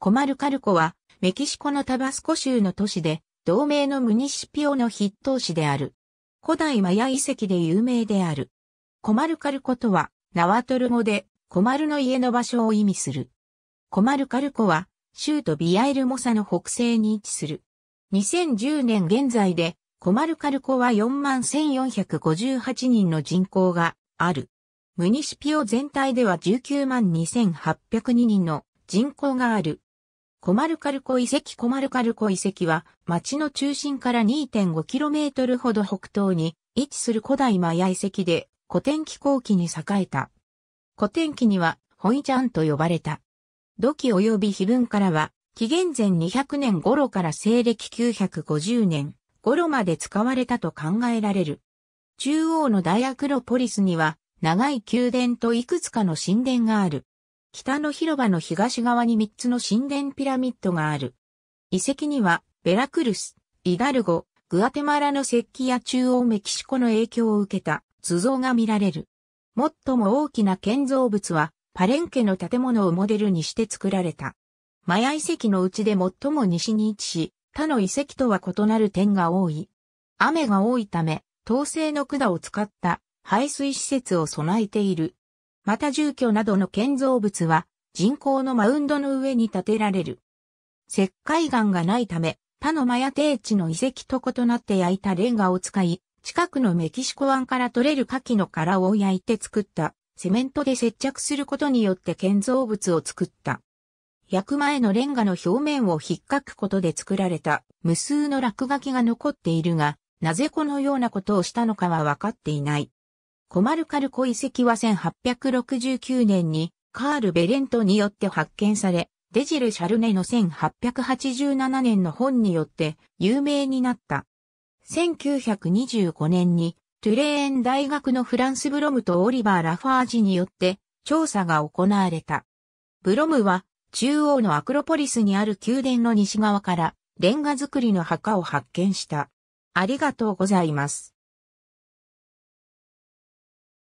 コマルカルコは、メキシコのタバスコ州の都市で、同名のムニシピオの筆頭市である。古代マヤ遺跡で有名である。コマルカルコとは、ナワトル語で、コマルの家の場所を意味する。コマルカルコは、州都ビアイルモサの北西に位置する。2010年現在で、コマルカルコは41,458人の人口がある。ムニシピオ全体では192,802人の人口がある。コマルカルコ遺跡コマルカルコ遺跡は町の中心から 2.5km ほど北東に位置する古代マヤ遺跡で古典気候期に栄えた。古典期にはホイジャンと呼ばれた。土器及び碑文からは紀元前200年頃から西暦950年頃まで使われたと考えられる。中央のダイアクロポリスには長い宮殿といくつかの神殿がある。北の広場の東側に3つの神殿ピラミッドがある。遺跡には、ベラクルス、イダルゴ、グアテマラの石器や中央メキシコの影響を受けた図像が見られる。最も大きな建造物は、パレンケの建物をモデルにして作られた。マヤ遺跡のうちで最も西に位置し、他の遺跡とは異なる点が多い。雨が多いため、統制の管を使った排水施設を備えている。また住居などの建造物は人工のマウンドの上に建てられる。石灰岩がないため、他のマヤ定地の遺跡と異なって焼いたレンガを使い、近くのメキシコ湾から取れる牡蠣の殻を焼いて作ったセメントで接着することによって建造物を作った。焼く前のレンガの表面を引っかくことで作られた無数の落書きが残っているが、なぜこのようなことをしたのかはわかっていない。コマルカルコ遺跡は1869年にカール・ベレントによって発見され、デジル・シャルネの1887年の本によって有名になった。1925年にトゥレーン大学のフランス・ブロムとオリバー・ラファージによって調査が行われた。ブロムは中央のアクロポリスにある宮殿の西側からレンガ造りの墓を発見した。ありがとうございます。